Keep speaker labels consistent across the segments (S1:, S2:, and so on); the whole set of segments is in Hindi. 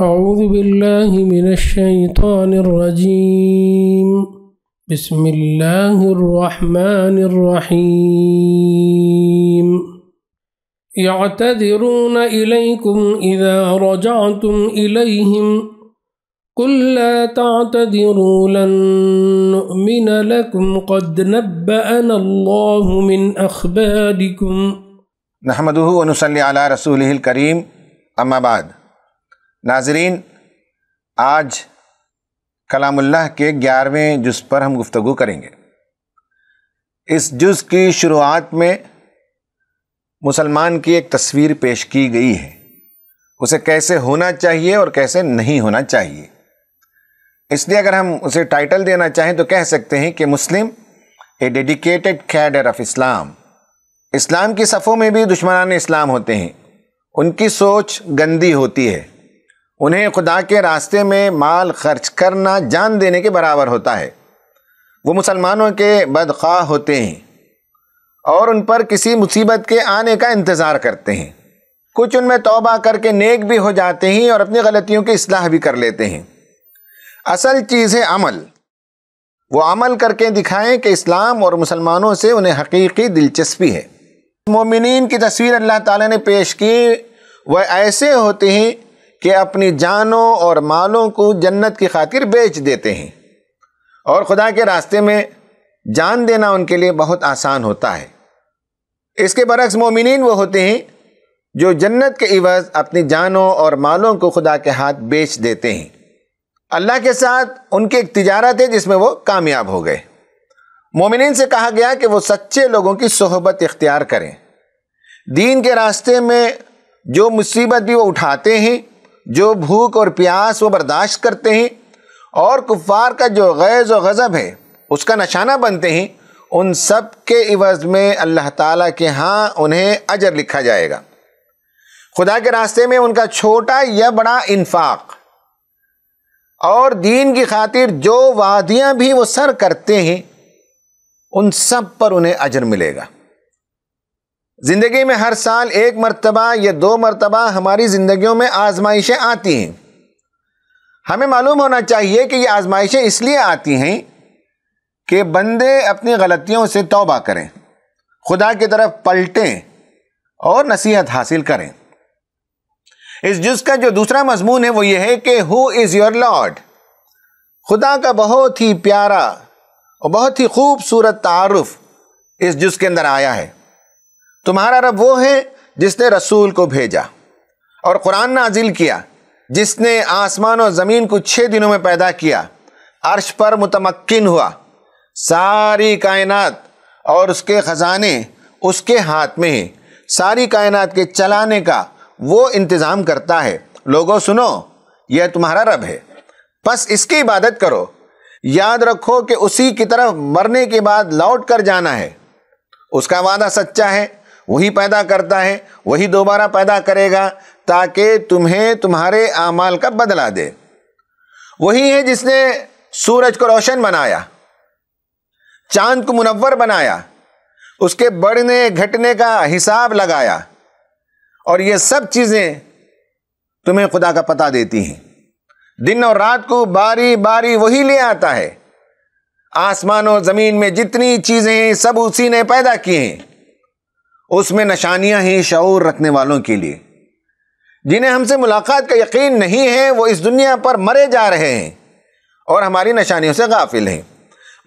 S1: أعوذ بالله من الشيطان الرجيم بسم الله الرحمن الرحيم يعتذرون إليكم إذا رجعتم إليهم قل لا تعتذروا لن نؤمن لكم قد نبأنا الله من أخباركم نحمده ونصلي على رسوله الكريم أما بعد नाजरीन आज कलामुल्लाह के ग्यारहवें जुज पर हम गुफ्तु करेंगे इस जुज़ की शुरुआत में मुसलमान की एक तस्वीर पेश की गई है उसे कैसे होना चाहिए और कैसे नहीं होना चाहिए इसलिए अगर हम उसे टाइटल देना चाहें तो कह सकते हैं कि Muslim a dedicated cadre of Islam इस्लाम की सफ़ों में भी दुश्मनान इस्लाम होते हैं उनकी सोच गंदी होती है उन्हें खुदा के रास्ते में माल खर्च करना जान देने के बराबर होता है वो मुसलमानों के बदख्वाह होते हैं और उन पर किसी मुसीबत के आने का इंतज़ार करते हैं कुछ उनमें तौबा करके नेक भी हो जाते हैं और अपनी गलतियों की असलाह भी कर लेते हैं असल चीज़ है अमल वो अमल करके दिखाएं कि इस्लाम और मुसलमानों से उन्हें हकीकी दिलचस्पी है मोमिन की तस्वीर अल्लाह ताला ने पेश की वह ऐसे होते हैं कि अपनी जानों और मालों को जन्नत की खातिर बेच देते हैं और खुदा के रास्ते में जान देना उनके लिए बहुत आसान होता है इसके बरक्स मोमिन वो होते हैं जो जन्नत के इवज़ अपनी जानों और मालों को खुदा के हाथ बेच देते हैं अल्लाह के साथ उनकी एक तजारत है जिसमें वो कामयाब हो गए मोमिन से कहा गया कि वो सच्चे लोगों की सहबत इख्तियार करें दीन के रास्ते में जो मुसीबत भी वो उठाते हैं जो भूख और प्यास वो बर्दाश्त करते हैं और कुफ़ार का जो गैज़ व गज़ब है उसका निशाना बनते हैं उन सब के इवज़ में अल्लाह ताला के यहाँ उन्हें अजर लिखा जाएगा खुदा के रास्ते में उनका छोटा या बड़ा इन्फाक और दीन की खातिर जो वादियाँ भी वो सर करते हैं उन सब पर उन्हें अजर मिलेगा ज़िंदगी में हर साल एक मरतबा या दो मरतबा हमारी ज़िंदगियों में आजमाइशें आती हैं हमें मालूम होना चाहिए कि ये आजमाइशें इसलिए आती हैं कि बंदे अपनी गलतियों से तौबा करें खुदा की तरफ पलटें और नसीहत हासिल करें इस जुज का जो दूसरा मजमून है वो ये है कि हु इज़ योर लॉर्ड खुदा का बहुत ही प्यारा और बहुत ही खूबसूरत तारफ़ इस जुज के अंदर आया है तुम्हारा रब वो है जिसने रसूल को भेजा और कुरान नाजिल किया जिसने आसमान और ज़मीन को छः दिनों में पैदा किया अर्श पर मुतमक्न हुआ सारी कायनात और उसके ख़जाने उसके हाथ में हैं सारी कायनात के चलाने का वो इंतज़ाम करता है लोगों सुनो यह तुम्हारा रब है बस इसकी इबादत करो याद रखो कि उसी की तरफ मरने के बाद लौट कर जाना है उसका वादा सच्चा है वही पैदा करता है वही दोबारा पैदा करेगा ताकि तुम्हें तुम्हारे अमाल का बदला दे वही है जिसने सूरज को रोशन बनाया चांद को मुनवर बनाया उसके बढ़ने घटने का हिसाब लगाया और ये सब चीज़ें तुम्हें खुदा का पता देती हैं दिन और रात को बारी बारी वही ले आता है आसमान और ज़मीन में जितनी चीज़ें हैं सब उसी ने पैदा की हैं उसमें नशानियां हैं शौर रखने वालों के लिए जिन्हें हमसे मुलाकात का यकीन नहीं है वो इस दुनिया पर मरे जा रहे हैं और हमारी निशानियों से गाफिल हैं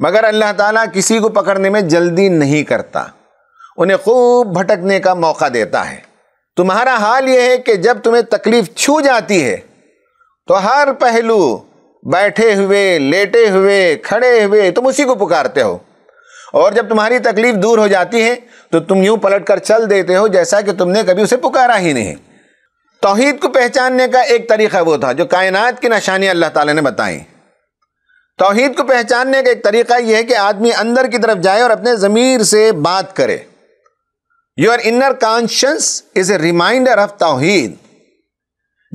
S1: मगर अल्लाह ताला किसी को पकड़ने में जल्दी नहीं करता उन्हें खूब भटकने का मौका देता है तुम्हारा हाल यह है कि जब तुम्हें तकलीफ़ छू जाती है तो हर पहलू बैठे हुए लेटे हुए खड़े हुए तुम उसी को पुकारते हो और जब तुम्हारी तकलीफ दूर हो जाती है तो तुम यूं पलट कर चल देते हो जैसा कि तुमने कभी उसे पुकारा ही नहीं तोहहीद को पहचानने का एक तरीका वो था जो कायनात की निशानी अल्लाह ताला ने बताई तोहहीद को पहचानने का एक तरीका यह है कि आदमी अंदर की तरफ जाए और अपने ज़मीर से बात करे your inner conscience is a reminder of tawheed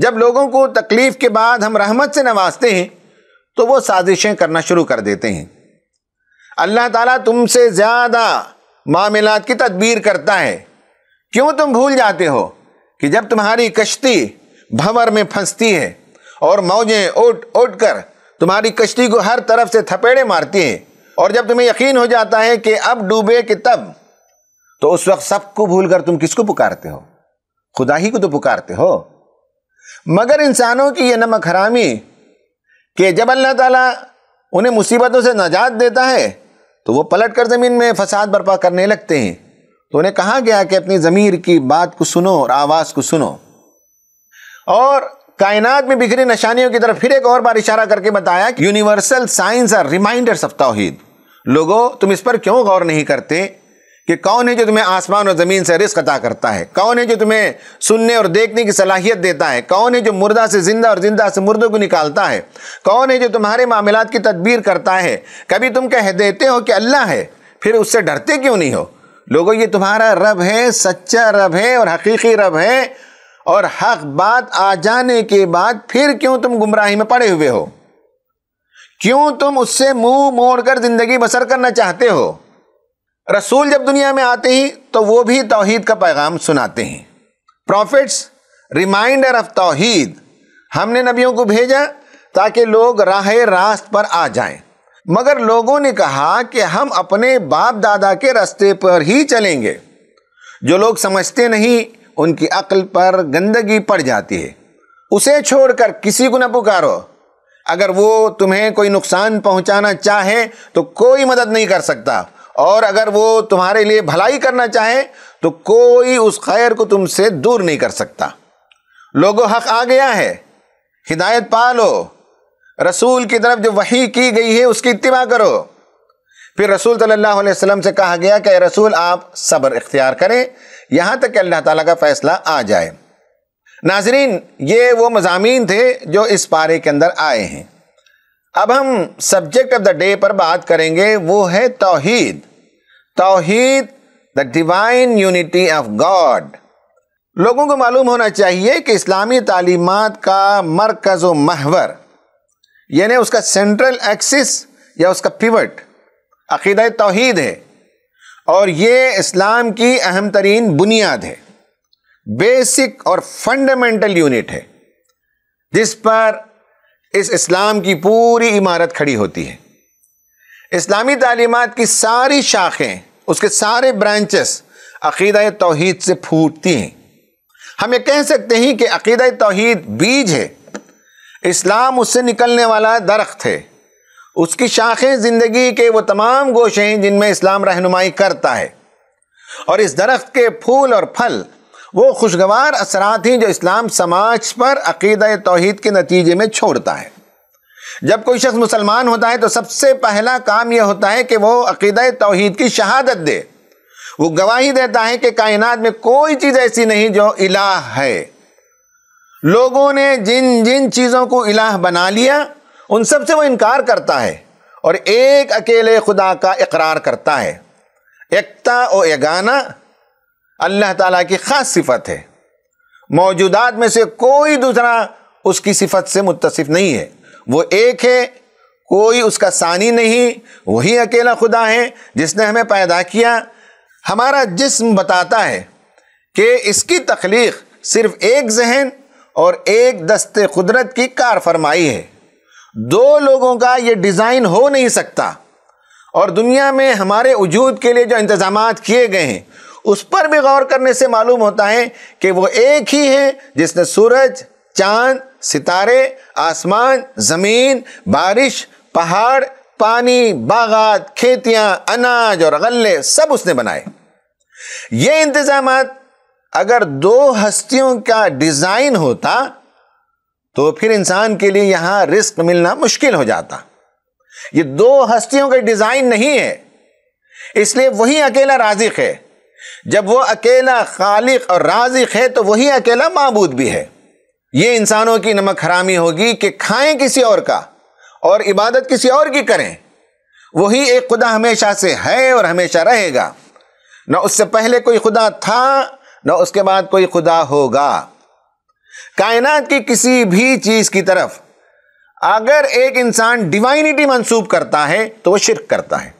S1: जब लोगों को तकलीफ़ के बाद हम रहमत से नवाजते हैं तो वो साजिशें करना शुरू कर देते हैं अल्लाह ताला तुमसे ज़्यादा मामला की तदबीर करता है क्यों तुम भूल जाते हो कि जब तुम्हारी कश्ती भंवर में फंसती है और मौजें उठ उठ कर तुम्हारी कश्ती को हर तरफ से थपेड़े मारती हैं और जब तुम्हें यकीन हो जाता है कि अब डूबे कि तब तो उस वक्त सबको भूल कर तुम किसको पुकारते हो खुदा ही को तो पुकारते हो मगर इंसानों की यह नमक हरामी कि जब अल्लाह ताला उन्हें मुसीबतों से नजात देता है तो वो पलट कर ज़मीन में फसाद बर्पा करने लगते हैं तो उन्हें कहा गया कि अपनी ज़मीर की बात को सुनो और आवाज़ को सुनो और कायनात में बिखरी निशानियों की तरफ फिर एक और बार इशारा करके बताया कि universal signs are reminders of tawheed लोगों तुम इस पर क्यों गौर नहीं करते कि कौन है जो तुम्हें आसमान और ज़मीन से रिस्क अता करता है कौन है जो तुम्हें सुनने और देखने की सलाहियत देता है कौन है जो मुर्दा से ज़िंदा और ज़िंदा से मुर्दों को निकालता है कौन है जो तुम्हारे मामला की तदबीर करता है कभी तुम कह देते हो कि अल्लाह है फिर उससे डरते क्यों नहीं हो लोगों ये तुम्हारा रब है सच्चा रब है और हकीकी रब है और हक बात आ जाने के बाद फिर क्यों तुम गुमराही में पड़े हुए हो क्यों तुम उससे मुंह मोड़कर ज़िंदगी बसर करना चाहते हो रसूल जब दुनिया में आते ही तो वो भी तोहद का पैगाम सुनाते हैं प्रॉफिट्स रिमाइंडर ऑफ तोहीद हमने नबियों को भेजा ताकि लोग राह रास्त पर आ जाएं मगर लोगों ने कहा कि हम अपने बाप दादा के रास्ते पर ही चलेंगे जो लोग समझते नहीं उनकी अक्ल पर गंदगी पड़ जाती है उसे छोड़कर किसी को न पुकारो अगर वो तुम्हें कोई नुकसान पहुंचाना चाहे तो कोई मदद नहीं कर सकता और अगर वो तुम्हारे लिए भलाई करना चाहें तो कोई उस खैर को तुमसे दूर नहीं कर सकता लोगों हक आ गया है हिदायत पा लो रसूल की तरफ जो वही की गई है उसकी इतवा करो फिर रसूल सल्लल्लाहु अलैहि वसल्लम से कहा गया कि रसूल आप सब्र इख्तियार करें यहाँ तक कि अल्लाह ताला का फ़ैसला आ जाए नाजरीन ये वो मजामी थे जो इस पारे के अंदर आए हैं अब हम सब्जेक्ट ऑफ द डे पर बात करेंगे वो है tawheed tawheed the divine unity of God लोगों को मालूम होना चाहिए कि इस्लामी तालीमत का मरकज़ महवर यानी उसका सेंट्रल एक्सिस या उसका पिवट अकीद तोहीद है और ये इस्लाम की अहम तरीन बुनियाद है बेसिक और फंडामेंटल यूनिट है जिस पर इस इस्लाम की पूरी इमारत खड़ी होती है इस्लामी तालीमत की सारी शाखें उसके सारे ब्रांचेस अकीद तोहद से फूटती हैं हम ये कह सकते हैं कि अकीद तोहद बीज है इस्लाम उससे निकलने वाला दरख्त है उसकी शाखें ज़िंदगी के वो तमाम गोशे हैं जिनमें इस्लाम रहनुमाई करता है और इस दरख्त के फूल और फल वो खुशगवार असरात हैं जो इस्लाम समाज पर अकीद तोहद के नतीजे में छोड़ता है जब कोई शख्स मुसलमान होता है तो सबसे पहला काम यह होता है कि वह अकीद तोहद की शहादत दे वो गवाही देता है कि कायनात में कोई चीज़ ऐसी नहीं जो इलाह है लोगों ने जिन जिन चीज़ों को इलाह बना लिया उन सब से वो इनकार करता है और एक अकेले खुदा का इकरार करता है एकता और एगाना अल्लाह ताला की ख़ास सिफत है मौजूदात में से कोई दूसरा उसकी सिफत से मुतसिफ नहीं है वो एक है कोई उसका सानी नहीं वही अकेला खुदा है जिसने हमें पैदा किया हमारा जिस्म बताता है कि इसकी तख्लीक सिर्फ एक जहन और एक दस्ते कुदरत की कार फरमाई है दो लोगों का ये डिज़ाइन हो नहीं सकता और दुनिया में हमारे वजूद के लिए जो इंतज़ाम किए गए हैं उस पर भी गौर करने से मालूम होता है कि वो एक ही है जिसने सूरज चांद सितारे आसमान ज़मीन बारिश पहाड़ पानी बागात खेतियां अनाज और गल्ले सब उसने बनाए ये इंतजाम अगर दो हस्तियों का डिज़ाइन होता तो फिर इंसान के लिए यहां रिस्क मिलना मुश्किल हो जाता ये दो हस्तियों का डिज़ाइन नहीं है इसलिए वही अकेला राजिक है जब वो अकेला खालिक और राजिक है तो वही अकेला मबूद भी है ये इंसानों की नमक हरामी होगी कि खाएं किसी और का और इबादत किसी और की करें वही एक खुदा हमेशा से है और हमेशा रहेगा न उससे पहले कोई खुदा था न उसके बाद कोई खुदा होगा कायनात की किसी भी चीज़ की तरफ अगर एक इंसान डिवाइनिटी मंसूब करता है तो वह शिरक करता है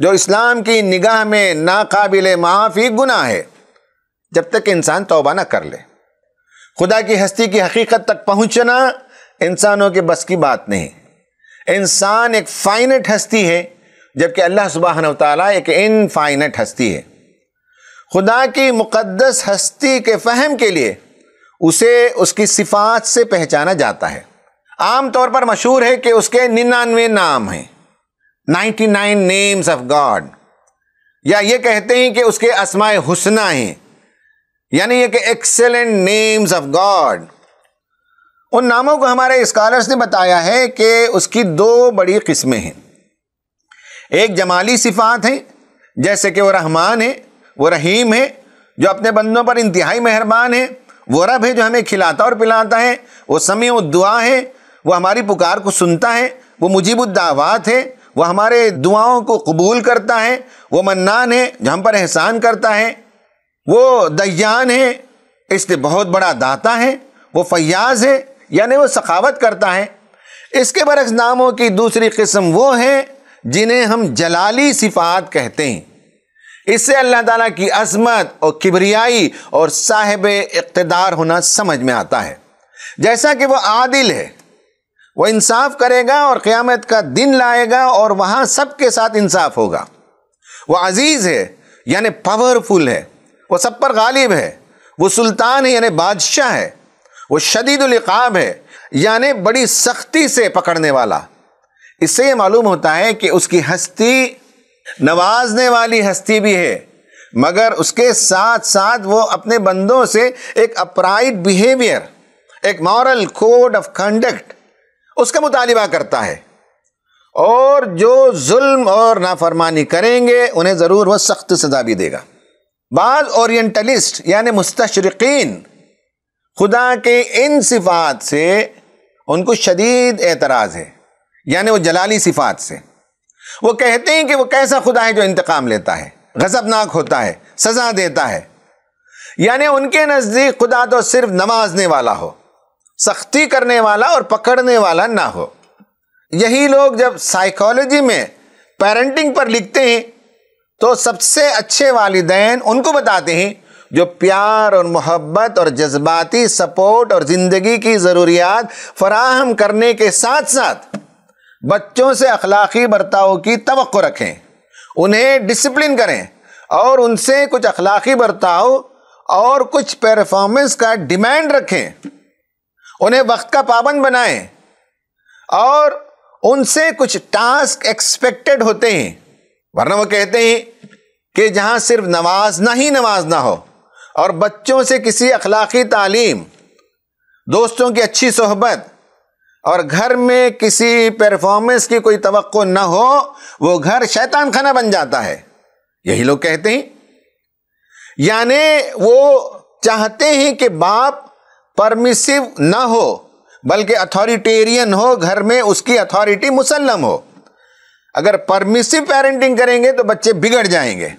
S1: जो इस्लाम की निगाह में नाकाबिल माफ़ी गुनाह है जब तक इंसान तोबा ना कर ले खुदा की हस्ती की हकीकत तक पहुंचना इंसानों के बस की बात नहीं इंसान एक फाइनेट हस्ती है जबकि अल्लाह सुबह एक इनफाइनेट हस्ती है खुदा की मुक़दस हस्ती के फहम के लिए उसे उसकी सिफात से पहचाना जाता है आम तौर पर मशहूर है कि उसके निन्यानवे नाम हैं 99 नेम्स ऑफ गॉड या ये कहते हैं कि उसके असमाय हुसना हैं यानी ये कि एक्सेलेंट नेम्स ऑफ गॉड उन नामों को हमारे स्कॉलर्स ने बताया है कि उसकी दो बड़ी किस्में हैं एक जमाली सिफात हैं जैसे कि वो रहमान है वो रहीम है जो अपने बंदों पर इंतहाई मेहरबान है वो रब है जो हमें खिलाता और पिलाता है वो समय दुआ है वो हमारी पुकार को सुनता है वो मुजीबुद्दावात है वह हमारे दुआओं को कबूल करता है वो मन्नान है जो हम पर एहसान करता है वो दयान है इसलिए बहुत बड़ा दाता है वो फयाज है यानी वो सखावत करता है इसके बरक्स नामों की दूसरी किस्म वो है जिन्हें हम जलाली सिफात कहते हैं इससे अल्लाह ताला की अजमत और किबरियाई और साहिब इकतदार होना समझ में आता है जैसा कि वह आदिल है वो इंसाफ करेगा और क़्यामत का दिन लाएगा और वहाँ सब के साथ इंसाफ होगा वो अजीज़ है यानि पावरफुल है वो सब पर गालिब है वो सुल्तान है यानि बादशाह है वो शदीदुल्क़ाब है यानि बड़ी सख्ती से पकड़ने वाला इससे यह मालूम होता है कि उसकी हस्ती नवाजने वाली हस्ती भी है मगर उसके साथ साथ वो अपने बंदों से एक अपराइट बिहेवियर एक मॉरल कोड ऑफ कंडक्ट उसका मुतालबा करता है और जो जुल्म और नाफरमानी करेंगे उन्हें ज़रूर वह सख्त सज़ा भी देगा बाज़ ओरिएंटलिस्ट यानि मुस्तशरकिन खुदा के इन सिफात से उनको शदीद एतराज़ है यानि वो जलाली सिफात से वो कहते हैं कि वो कैसा खुदा है जो इंतकाम लेता है गजबनाक होता है सज़ा देता है यानि उनके नज़दीक खुदा तो सिर्फ नवाजने वाला हो सख्ती करने वाला और पकड़ने वाला ना हो यही लोग जब साइकोलॉजी में पेरेंटिंग पर लिखते हैं तो सबसे अच्छे वालदेन उनको बताते हैं जो प्यार और मोहब्बत और जज्बाती सपोर्ट और ज़िंदगी की ज़रूरियात फराहम करने के साथ साथ बच्चों से अखलाक़ी बर्ताव की तो रखें उन्हें डिसिप्लिन करें और उनसे कुछ अखलाक़ी बर्ताव और कुछ परफॉर्मेंस का डिमांड रखें उन्हें वक्त का पाबंद बनाएं और उनसे कुछ टास्क एक्सपेक्टेड होते हैं वरना वो कहते हैं कि जहाँ सिर्फ नवाजना ही नवाजना हो और बच्चों से किसी अखलाकी तालीम दोस्तों की अच्छी सोहबत और घर में किसी परफॉर्मेंस की कोई तो न हो वो घर शैतान खाना बन जाता है यही लोग कहते हैं यानी वो चाहते हैं कि बाप परमिसिव न हो बल्कि अथॉरिटेरियन हो घर में उसकी अथॉरिटी मुसलम हो अगर परमिसिव पेरेंटिंग करेंगे तो बच्चे बिगड़ जाएंगे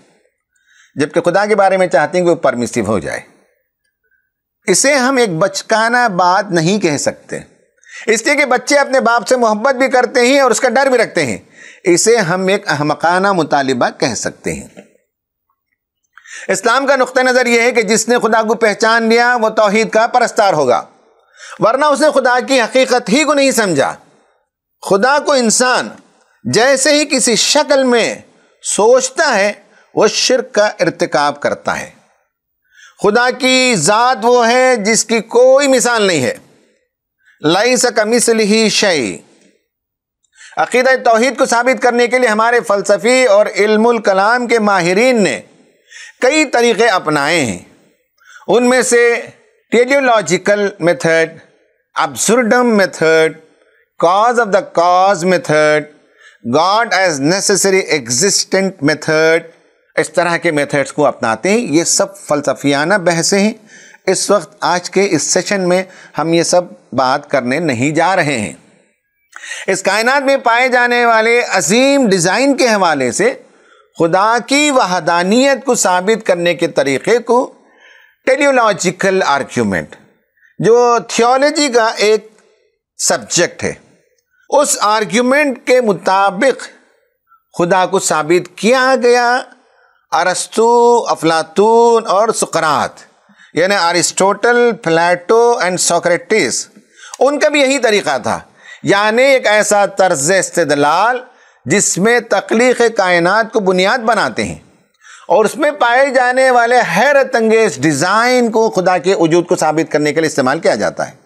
S1: जबकि खुदा के बारे में चाहते हैं कि वो परमिसिव हो जाए इसे हम एक बचकाना बात नहीं कह सकते इसलिए कि बच्चे अपने बाप से मोहब्बत भी करते हैं और उसका डर भी रखते हैं इसे हम एक अहमकाना मुतालबा कह सकते हैं इस्लाम का नुक़ नज़र यह है कि जिसने खुदा को पहचान लिया वह तोहद का परस्तार होगा वरना उसने खुदा की हकीकत ही को नहीं समझा खुदा को इंसान जैसे ही किसी शक्ल में सोचता है वह शिरक का इरतकब करता है खुदा की ज़ात वो है जिसकी कोई मिसाल नहीं है लई सकमिसल ही शई अकीद तोहद को साबित करने के लिए हमारे फ़लसफ़ी और इल्मुल कलाम के माहरीन ने कई तरीक़े अपनाए हैं उनमें से teleological method absurdum method cause of the cause method God as necessary existent method इस तरह के मेथड्स को अपनाते हैं ये सब फलसफियाना बहसें हैं इस वक्त आज के इस सेशन में हम ये सब बात करने नहीं जा रहे हैं इस कायनात में पाए जाने वाले अजीम डिज़ाइन के हवाले से खुदा की वहदानियत को साबित करने के तरीक़े को टेलियोलॉजिकल आर्ग्यूमेंट जो थियोलॉजी का एक सब्जेक्ट है उस आर्ग्यूमेंट के मुताबिक खुदा को साबित किया गया अरस्तु अफलातून और सुकरात यानी अरिस्टोटल प्लेटो एंड सोक्रेटिस उनका भी यही तरीका था यानी एक ऐसा तर्ज इस्तलाल जिसमें तख्लीक कायनात को बुनियाद बनाते हैं और उसमें पाए जाने वाले हैरत अंगेज डिज़ाइन को खुदा के वजूद को साबित करने के लिए इस्तेमाल किया जाता है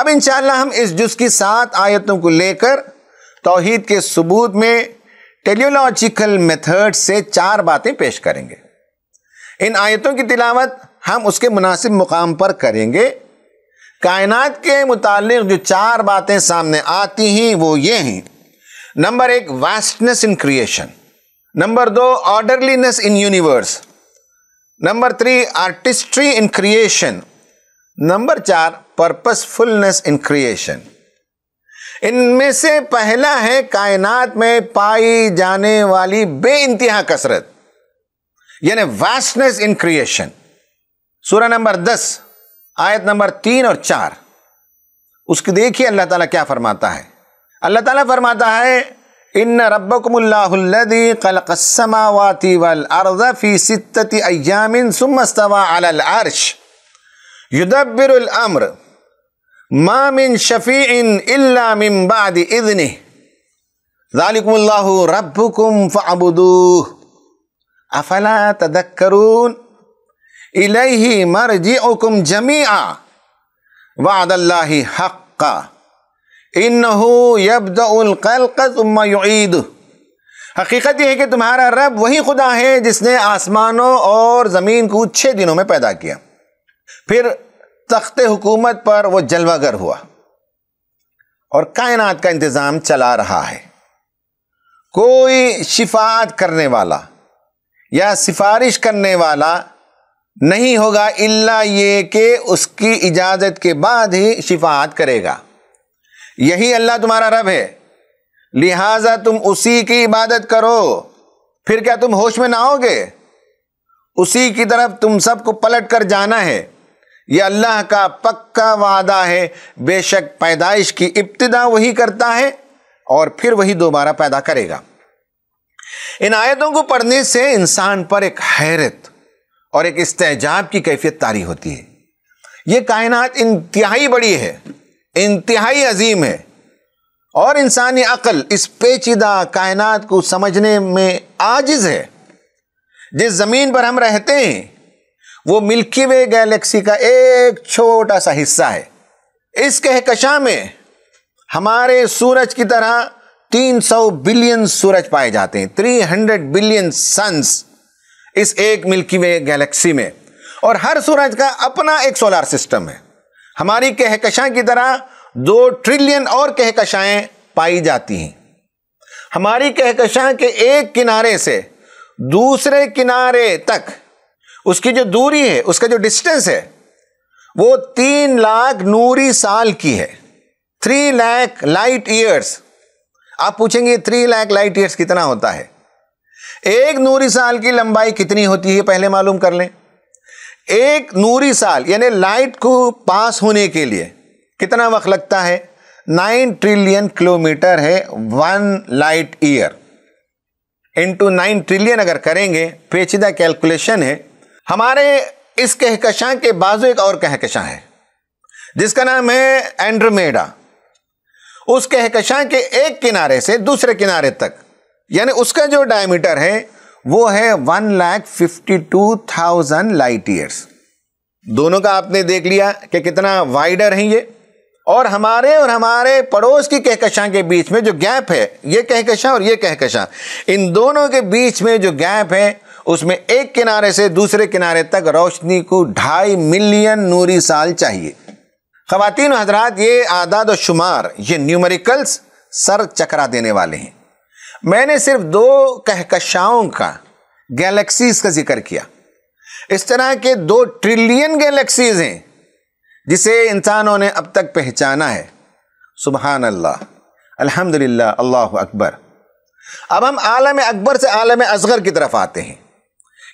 S1: अब इन हम इस जुज की सात आयतों को लेकर तोहद के सबूत में टेलियोलॉजिकल मेथड से चार बातें पेश करेंगे इन आयतों की तिलावत हम उसके मुनासिब मुकाम पर करेंगे कायनात के मुतालिक जो चार बातें सामने आती हैं वो ये हैं नंबर एक वास्टनेस इन क्रिएशन नंबर दो orderliness in universe number three artistry in creation number चार पर्पसफुलनेस इन क्रिएशन इनमें से पहला है कायनात में पाई जाने वाली बे इंतहा कसरत यानी वास्टनेस इन क्रिएशन सूरह नंबर दस आयत नंबर तीन और चार उसकी देखिए अल्लाह ताला क्या फरमाता है अल्लाह ताला फरमाता है इन रबकमल्लादी कलकसमावाती वल अर्ज फ़ी सित्तति अयामिन सुमस्तवा अल अर्श युदब्बिरमर मामिन शफ़ी इन इलामिन बाद इदन ज़ालिकमल्ला रबकुम फ़ाबुदू अफला तदक्करून इलैहि मरजिउकुम जमीआ वादल्लाहि हक़्क़ा इन यबदलकलकद हकीकत यह है कि तुम्हारा रब वही खुदा है जिसने आसमानों और ज़मीन को छः दिनों में पैदा किया फिर तख्त हुकूमत पर वह जलवागर हुआ और कायनात का इंतज़ाम चला रहा है कोई शिफात करने वाला या सिफारिश करने वाला नहीं होगा इल्ला ये कि उसकी इजाज़त के बाद ही शिफात करेगा यही अल्लाह तुम्हारा रब है लिहाजा तुम उसी की इबादत करो फिर क्या तुम होश में ना होगे उसी की तरफ तुम सबको पलट कर जाना है यह अल्लाह का पक्का वादा है बेशक पैदाइश की इब्तदा वही करता है और फिर वही दोबारा पैदा करेगा इन आयतों को पढ़ने से इंसान पर एक हैरत और एक इस्तेजाब की कैफियत तारी होती है यह कायनात इंतहाई बड़ी है इंतहाई अजीम है और इंसानी अक़ल इस पेचीदा कायनात को समझने में आजिज़ है जिस ज़मीन पर हम रहते हैं वो मिल्की वे गैलेक्सी का एक छोटा सा हिस्सा है इस कहकशा में हमारे सूरज की तरह 300 बिलियन सूरज पाए जाते हैं 300 बिलियन सन्स इस एक मिल्की वे गैलेक्सी में और हर सूरज का अपना एक सोलार सिस्टम है हमारी कहकशा की तरह दो ट्रिलियन और कहकशाएं पाई जाती हैं हमारी कहकशा के एक किनारे से दूसरे किनारे तक उसकी जो दूरी है उसका जो डिस्टेंस है वो तीन लाख नूरी साल की है थ्री लाख लाइट ईयर्स आप पूछेंगे थ्री लाख लाइट ईयर्स कितना होता है एक नूरी साल की लंबाई कितनी होती है पहले मालूम कर लें एक नूरी साल यानी लाइट को पास होने के लिए कितना वक्त लगता है नाइन ट्रिलियन किलोमीटर है one light year to nine trillion अगर करेंगे पेचीदा कैलकुलेशन है हमारे इस कहकशां के बाजू एक और कहकशां है जिसका नाम है एंड्रोमेडा उस कहकशां के एक किनारे से दूसरे किनारे तक यानी उसका जो डायमीटर है वो है one lakh fifty two thousand light years दोनों का आपने देख लिया कि कितना वाइडर है ये और हमारे और हमारे पड़ोस की कहकशां के बीच में जो गैप है ये कहकशां और ये कहकशां इन दोनों के बीच में जो गैप है उसमें एक किनारे से दूसरे किनारे तक रोशनी को ढाई मिलियन नूरी साल चाहिए खातिन हजरात ये आदाद और शुमार ये न्यूमरिकल्स सर चकरा देने वाले हैं मैंने सिर्फ दो कहकशाओं का गैलेक्सीज का जिक्र किया इस तरह के दो ट्रिलियन गैलेक्सीज हैं जिसे इंसानों ने अब तक पहचाना है सुबहान अल्लाह अल्हम्दुलिल्लाह अल्लाह अकबर अब हम आलम अकबर से आलम असगर की तरफ आते हैं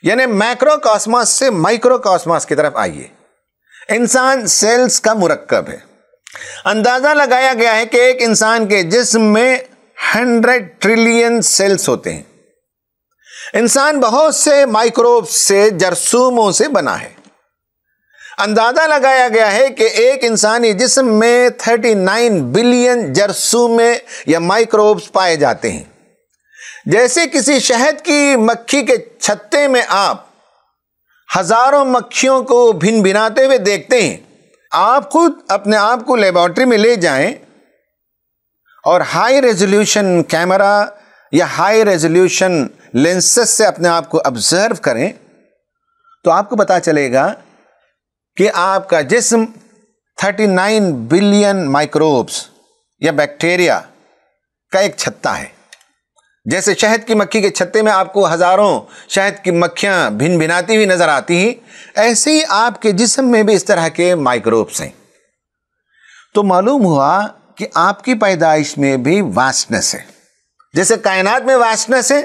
S1: यानी मैक्रो कॉस्मास से माइक्रो कॉस्मास की तरफ आइए इंसान सेल्स का मुरक्कब है अंदाज़ा लगाया गया है कि एक इंसान के जिस्म में हंड्रेड ट्रिलियन सेल्स होते हैं इंसान बहुत से माइक्रोब से जरसूमों से बना है अंदाजा लगाया गया है कि एक इंसानी जिसम में 39 बिलियन जरसूमे या माइक्रोब्स पाए जाते हैं जैसे किसी शहद की मक्खी के छत्ते में आप हजारों मक्खियों को भिन भिनाते हुए देखते हैं आप खुद अपने आप को लेबॉर्ट्री में ले जाएं और हाई रेजोल्यूशन कैमरा या हाई रेजोल्यूशन लेंसेस से अपने आप को ऑब्जर्व करें तो आपको पता चलेगा कि आपका जिस्म 39 बिलियन माइक्रोब्स या बैक्टीरिया का एक छत्ता है जैसे शहद की मक्खी के छत्ते में आपको हज़ारों शहद की मक्खियाँ भिन भिनाती हुई नज़र आती हैं ऐसे ही आपके जिस्म में भी इस तरह के माइक्रोब्स हैं तो मालूम हुआ कि आपकी पैदाइश में भी वास्टनेस है जैसे कायनात में वास्टनेस है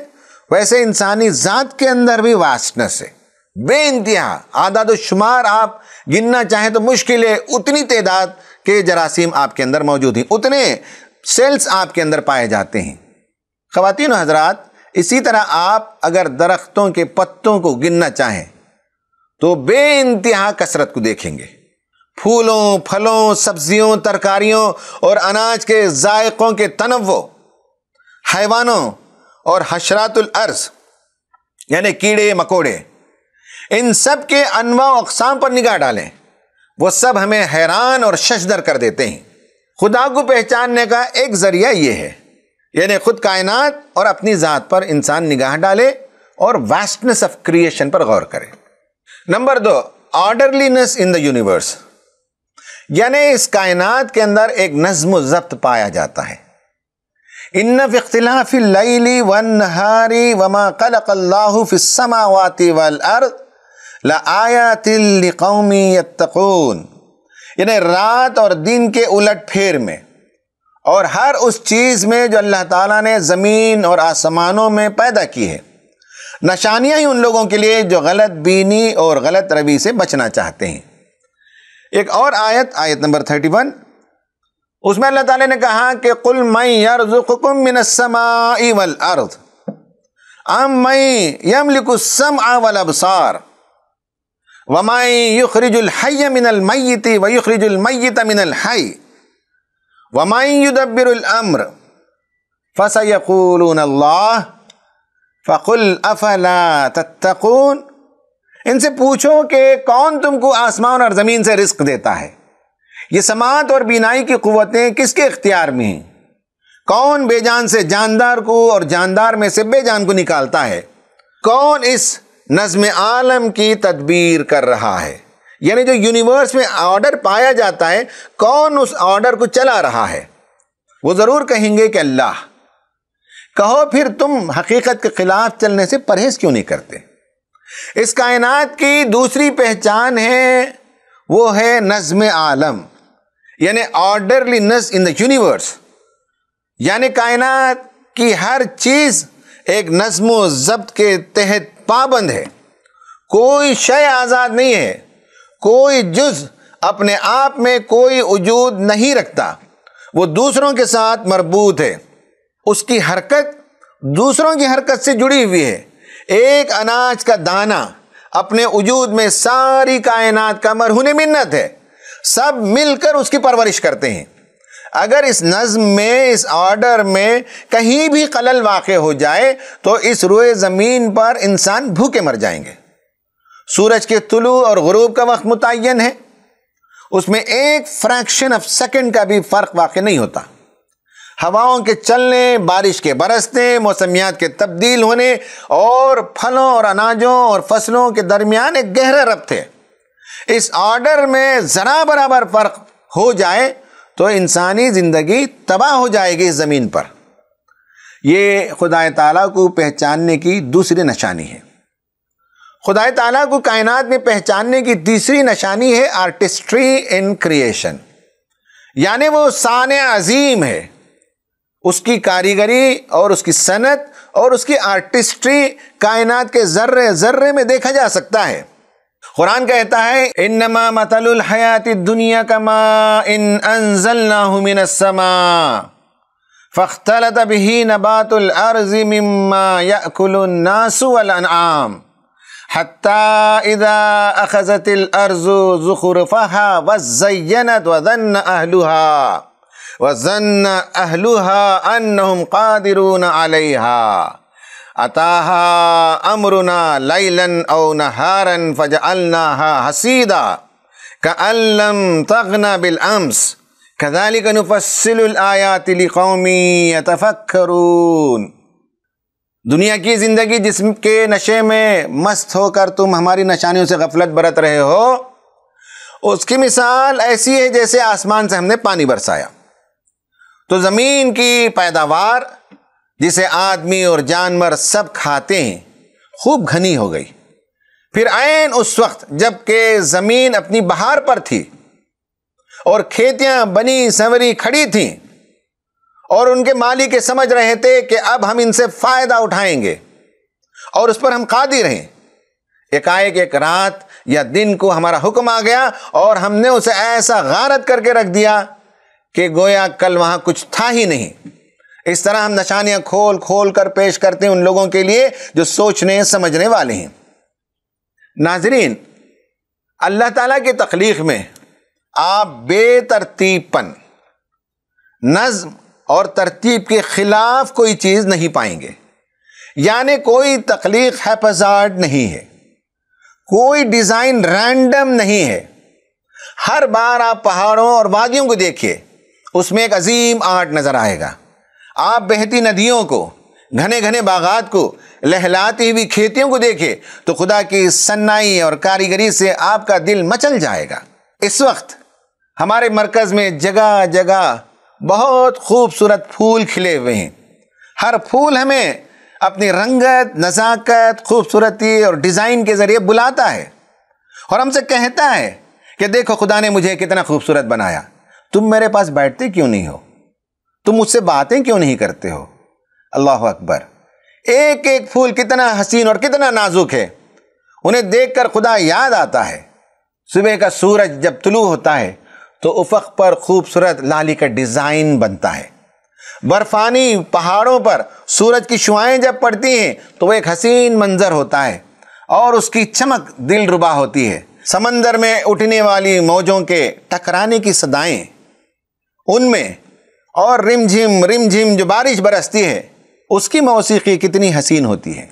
S1: वैसे इंसानी ज़ात के अंदर भी वास्टनेस है बे इंतहा आदाद शुमार आप गिनना चाहें तो मुश्किल है उतनी तादाद के जरासीम आपके अंदर मौजूद हैं उतने सेल्स आपके अंदर पाए जाते हैं ख़वान हजरात इसी तरह आप अगर दरख्तों के पत्तों को गिनना चाहें तो बे इंतहा कसरत को देखेंगे फूलों फलों सब्जियों तरकारियों और अनाज के जायकों के तनवो हैवानों और हशरातुल अर्ज कीड़े मकोड़े इन सब के अनवा अकसाम पर निगाह डालें वो सब हमें हैरान और शशदर कर देते हैं खुदा को पहचानने का एक ज़रिया ये है यानी खुद कायनात और अपनी ज़ात पर इंसान निगाह डाले और वास्टनेस ऑफ क्रिएशन पर गौर करे नंबर दो ऑर्डरलीनेस इन द यूनिवर्स यानी इस कायनात के अंदर एक नज्म जब्त पाया जाता है इन फ़िख्तिलाफ़िली वन नहारी वमा समावाती वल अर्द लायातिलकौमी यत्तकून यानी रात और दिन के उलट फेर में और हर उस चीज़ में जो अल्लाह ताला ने ज़मीन और आसमानों में पैदा की है नशानियाँ ही उन लोगों के लिए जो गलत बीनी और गलत रवि से बचना चाहते हैं एक और आयत आयत नंबर थर्टी वन उसमें अल्लाह ताला ने कहा कि कुल मई यरजुकुम मिन समाई वल अर्द अम मई यमलिकुसम वल अबसार वमाई युखरिजुल हय मिनल मय्यति व युखरिजुल मय्यत मिनल हय वमाई युदब्बिरुल अम्र फसयकूलून अल्लाह फ़कुल अफ़ला तत्तकून इनसे पूछो कि कौन तुमको आसमान और ज़मीन से रिस्क देता है ये समात और बीनाई की क़वतें किसके इख्तियार में हैं कौन बेजान से जानदार को और जानदार में से बेजान को निकालता है कौन इस नज़म आलम की तदबीर कर रहा है यानी जो यूनिवर्स में ऑर्डर पाया जाता है कौन उस ऑर्डर को चला रहा है वो ज़रूर कहेंगे कि अल्लाह कहो फिर तुम हकीकत के ख़िलाफ़ चलने से परहेज़ क्यों नहीं करते इस कायनात की दूसरी पहचान है वो है नज्म आलम यानी ऑर्डरलीनेस इन द यूनिवर्स यानी कायनात की हर चीज़ एक नज्म ज़ब्त के तहत पाबंद है कोई शय आज़ाद नहीं है कोई जुज अपने आप में कोई वजूद नहीं रखता वो दूसरों के साथ मरबूत है उसकी हरकत दूसरों की हरकत से जुड़ी हुई है एक अनाज का दाना अपने वजूद में सारी कायनात का मरहून मिन्नत है सब मिलकर उसकी परवरिश करते हैं अगर इस नज़म में इस ऑर्डर में कहीं भी खलल वाक़ हो जाए तो इस रोए ज़मीन पर इंसान भूखे मर जाएंगे सूरज के तुलू और गरूब का वक्त मुतन है उसमें एक फ्रैक्शन ऑफ सेकंड का भी फ़र्क वाक़ नहीं होता हवाओं के चलने बारिश के बरसने मौसमियात के तब्दील होने और फलों और अनाजों और फसलों के दरमियान एक गहरा रब थे इस ऑर्डर में ज़रा बराबर फ़र्क हो जाए तो इंसानी ज़िंदगी तबाह हो जाएगी इस ज़मीन पर ये खुदा ताला को पहचानने की दूसरी निशानी है खुदा ताला को कायनात में पहचानने की तीसरी निशानी है आर्टिस्ट्री इन क्रिएशन यानी वो सान अजीम है उसकी कारीगरी और उसकी सनत और उसकी आर्टिस्ट्री कायनात के ज़र्रे ज़र्रे में देखा जा सकता है कुरान कहता है इन मतल हयात दुनिया का मा इन अनजल समा फ़ख्तलत भी नबातुल अर्ज़ मम्मा हत्ता अहलुहा वजन अहलुहा अनहुम कादिरून अलहा अताहा अमरुना लैलन ओ दुनिया की ज़िंदगी जिसम के नशे में मस्त होकर तुम हमारी निशानियों से गफलत बरत रहे हो उसकी मिसाल ऐसी है जैसे आसमान से हमने पानी बरसाया तो ज़मीन की पैदावार जिसे आदमी और जानवर सब खाते हैं खूब घनी हो गई फिर आयन उस वक्त जबकि ज़मीन अपनी बहार पर थी और खेतियां बनी संवरी खड़ी थीं और उनके मालिक समझ रहे थे कि अब हम इनसे फ़ायदा उठाएंगे और उस पर हम कादिर रहें एकाएक एक रात या दिन को हमारा हुक्म आ गया और हमने उसे ऐसा गारत करके रख दिया कि गोया कल वहाँ कुछ था ही नहीं इस तरह हम निशानियाँ खोल खोल कर पेश करते हैं उन लोगों के लिए जो सोचने समझने वाले हैं नाजरीन अल्लाह ताला की तख्लीक में आप बेतरतीबपन नज्म और तरतीब के ख़िलाफ़ कोई चीज़ नहीं पाएंगे यानी कोई तख्लीक हैपजार्ड नहीं है कोई डिज़ाइन रैंडम नहीं है हर बार आप पहाड़ों और वादियों को देखिए उसमें एक अजीम आर्ट नज़र आएगा आप बहती नदियों को घने घने बागात को लहलाती हुई खेतियों को देखे तो खुदा की सन्नाई और कारीगरी से आपका दिल मचल जाएगा इस वक्त हमारे मरकज़ में जगह जगह बहुत खूबसूरत फूल खिले हुए हैं हर फूल हमें अपनी रंगत नज़ाकत खूबसूरती और डिज़ाइन के ज़रिए बुलाता है और हमसे कहता है कि देखो खुदा ने मुझे कितना खूबसूरत बनाया तुम मेरे पास बैठते क्यों नहीं हो तुम मुझसे बातें क्यों नहीं करते हो अल्लाह अकबर एक एक फूल कितना हसीन और कितना नाजुक है उन्हें देखकर खुदा याद आता है सुबह का सूरज जब तुलू होता है तो उफक पर खूबसूरत लाली का डिज़ाइन बनता है बर्फानी पहाड़ों पर सूरज की शुआएँ जब पड़ती हैं तो वह एक हसीन मंज़र होता है और उसकी चमक दिल रुबा होती है समंदर में उठने वाली मौजों के टकराने की सदाएं उनमें और रिमझिम रिमझिम जो बारिश बरसती है उसकी मौसीकी कितनी हसीन होती है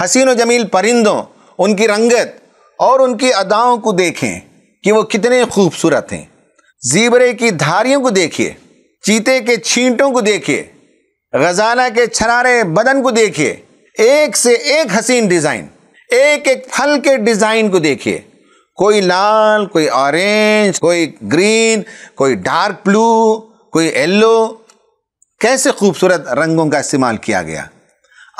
S1: हसीन व जमील परिंदों उनकी रंगत और उनकी अदाओं को देखें कि वो कितने खूबसूरत हैं जीबरे की धारियों को देखिए चीते के छींटों को देखिए गज़ाना के छरारे बदन को देखिए एक से एक हसीन डिज़ाइन एक एक फल के डिज़ाइन को देखिए कोई लाल कोई ऑरेंज कोई ग्रीन कोई डार्क ब्लू कोई येलो कैसे खूबसूरत रंगों का इस्तेमाल किया गया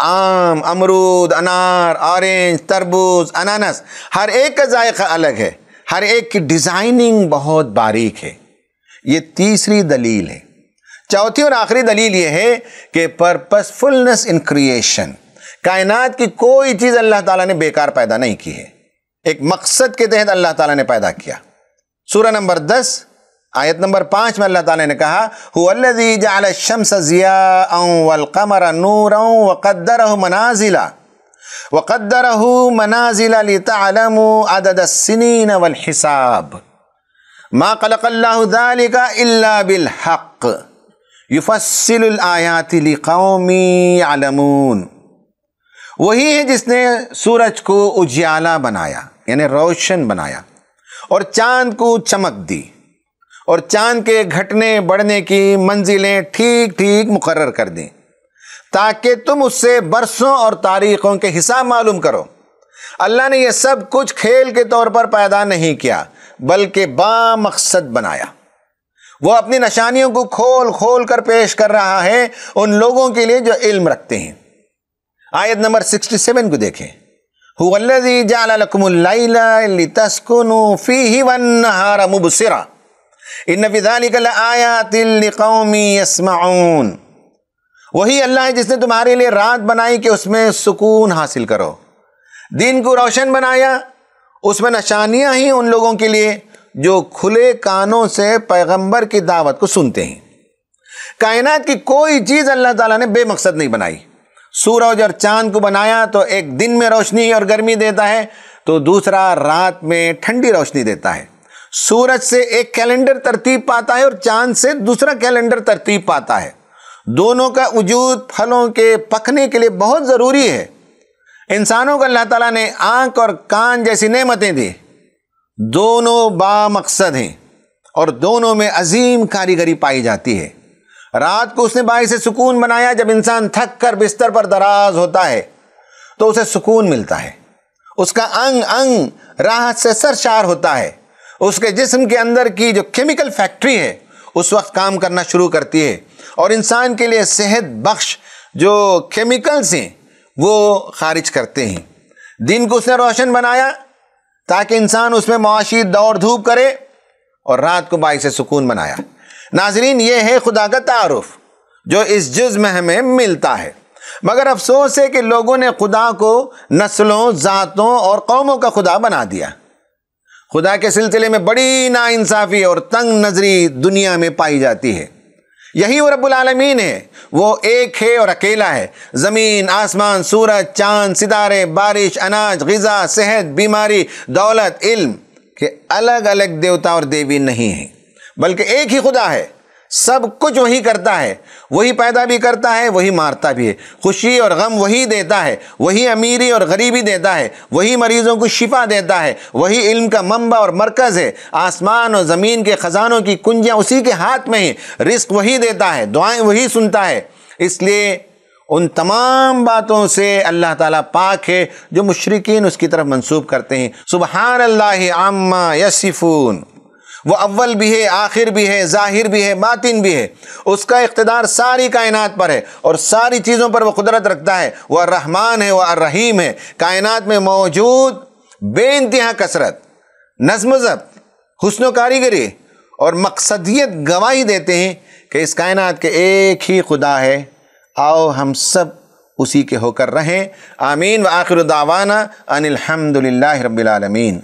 S1: आम अमरूद अनार ऑरेंज तरबूज अनानस हर एक का जायका अलग है हर एक की डिज़ाइनिंग बहुत बारीक है ये तीसरी दलील है चौथी और आखिरी दलील ये है कि पर्पसफुलनेस इन क्रिएशन कायनात की कोई चीज़ अल्लाह ताला ने बेकार पैदा नहीं की है एक मकसद के तहत अल्लाह ताला ने पैदा किया सूरह नंबर दस आयत नंबर पाँच में अल्लाह ताला ने कहा कमर नूर वक़दर मनाजिला वक़दर मनाजिला तलम अददसिन वलहिसाब मा कलकल्लाका इल्ला हक युफसिल आयाति लिकौमी आलमून वही है जिसने सूरज को उज्याला बनाया यानी रोशन बनाया और चांद को चमक दी और चांद के घटने बढ़ने की मंजिलें ठीक ठीक मुकर कर दी ताकि तुम उससे बरसों और तारीखों के हिसाब मालूम करो अल्लाह ने यह सब कुछ खेल के तौर पर पैदा नहीं किया बल्कि बामकसद बनाया वो अपनी निशानियों को खोल खोल कर पेश कर रहा है उन लोगों के लिए जो इल्म रखते हैं आयत नंबर 67 को देखें हुवल्लज़ी लैला लितस्कुनू फीही वन मुबसिरा इन फी लिकौमी वही अल्लाह है जिसने तुम्हारे लिए रात बनाई कि उसमें सुकून हासिल करो दिन को रोशन बनाया उसमें निशानियां ही उन लोगों के लिए जो खुले कानों से पैगंबर की दावत को सुनते हैं कायनात की कोई चीज़ अल्लाह ताला ने बेमकसद नहीं बनाई सूरज और चांद को बनाया तो एक दिन में रोशनी और गर्मी देता है तो दूसरा रात में ठंडी रोशनी देता है सूरज से एक कैलेंडर तरतीब पाता है और चांद से दूसरा कैलेंडर तरतीब पाता है दोनों का वजूद फलों के पकने के लिए बहुत ज़रूरी है इंसानों को अल्लाह ताला ने आँख और कान जैसी नेमतें दी दोनों बामकसद हैं और दोनों में अजीम कारीगरी पाई जाती है रात को उसने बाई से सुकून बनाया जब इंसान थक कर बिस्तर पर दराज होता है तो उसे सुकून मिलता है उसका अंग अंग राहत से सरशार होता है उसके जिस्म के अंदर की जो केमिकल फैक्ट्री है उस वक्त काम करना शुरू करती है और इंसान के लिए सेहत बख्श जो केमिकल्स हैं वो खारिज करते हैं दिन को उसने रोशन बनाया ताकि इंसान उसमें मुआशी दौड़ धूप करे और रात को बाई से सुकून बनाया नाजरीन ये है खुदा का तारफ़ जो इस जज्म हमें मिलता है मगर अफसोस है कि लोगों ने खुदा को नस्लों ज़ातों और कौमों का खुदा बना दिया खुदा के सिलसिले में बड़ी नाानसाफ़ी और तंग नज़री दुनिया में पाई जाती है यही वो रबालमीन है वो एक है और अकेला है ज़मीन आसमान सूरज चांद सितारे बारिश अनाज गज़ा सेहत बीमारी दौलत इल्म के अलग अलग देवता और देवी नहीं हैं बल्कि एक ही खुदा है सब कुछ वही करता है वही पैदा भी करता है वही मारता भी है खुशी और गम वही देता है वही अमीरी और गरीबी देता है वही मरीज़ों को शिफा देता है वही इल्म का मंबा और मरकज़ है आसमान और ज़मीन के ख़जानों की कुंजियाँ उसी के हाथ में ही रिस्क वही देता है दुआएं वही सुनता है इसलिए उन तमाम बातों से अल्लाह ताला पाक है जो मशरकिन उसकी तरफ मंसूब करते हैं सुबहान अल्लाह आमा यसिफ़ून वो अव्वल भी है आखिर भी है ज़ाहिर भी है मातिन भी है उसका इकतदार सारी कायनात पर है और सारी चीज़ों पर वह कुदरत रखता है वह रहमान है वह रहीम है कायनात में मौजूद बे इंतहा कसरत नज्म जब हसन कारीगरी और मकसदियत गवाही देते हैं कि इस कायनात के एक ही खुदा है आओ हम सब उसी के होकर रहें आमीन व आखिर दावाना अनिलहमदिल्ला रबालमीन